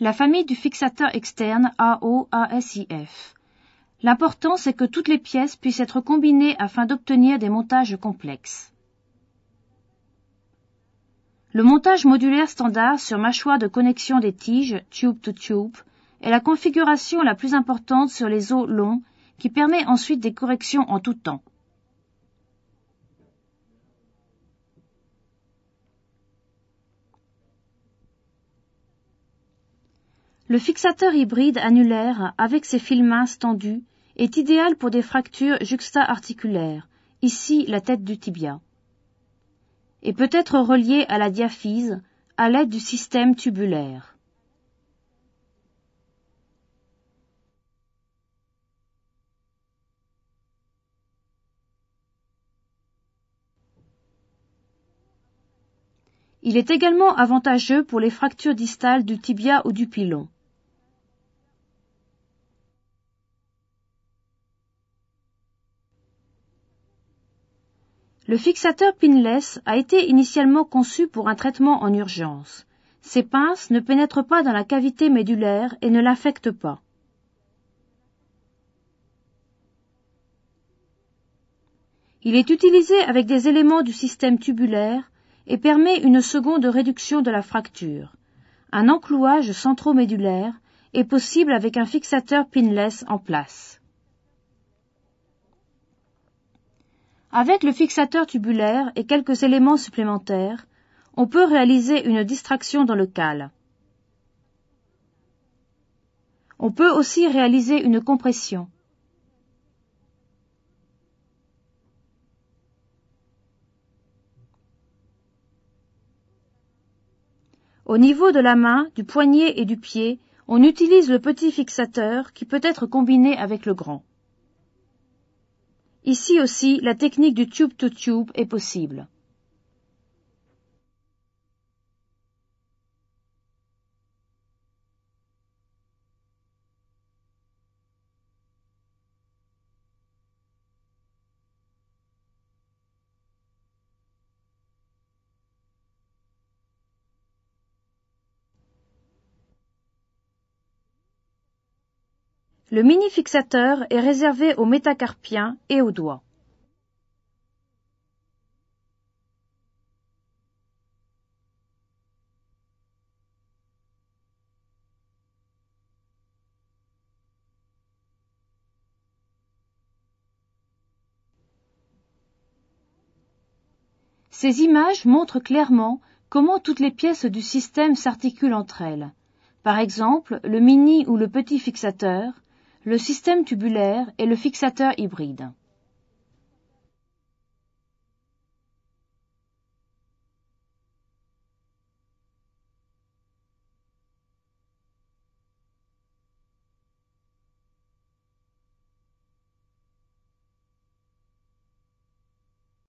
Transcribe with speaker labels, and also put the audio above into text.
Speaker 1: La famille du fixateur externe AOASIF. L'important, c'est que toutes les pièces puissent être combinées afin d'obtenir des montages complexes. Le montage modulaire standard sur mâchoire de connexion des tiges, tube to tube, est la configuration la plus importante sur les os longs qui permet ensuite des corrections en tout temps. Le fixateur hybride annulaire, avec ses fils minces tendus, est idéal pour des fractures juxta-articulaires, ici la tête du tibia, et peut être relié à la diaphyse à l'aide du système tubulaire. Il est également avantageux pour les fractures distales du tibia ou du pilon. Le fixateur pinless a été initialement conçu pour un traitement en urgence. Ses pinces ne pénètrent pas dans la cavité médulaire et ne l'affectent pas. Il est utilisé avec des éléments du système tubulaire et permet une seconde réduction de la fracture. Un enclouage centromédulaire est possible avec un fixateur pinless en place. Avec le fixateur tubulaire et quelques éléments supplémentaires, on peut réaliser une distraction dans le cal. On peut aussi réaliser une compression. Au niveau de la main, du poignet et du pied, on utilise le petit fixateur qui peut être combiné avec le grand. Ici aussi, la technique du tube-to-tube est possible. Le mini-fixateur est réservé aux métacarpiens et aux doigts. Ces images montrent clairement comment toutes les pièces du système s'articulent entre elles. Par exemple, le mini ou le petit fixateur, le système tubulaire et le fixateur hybride.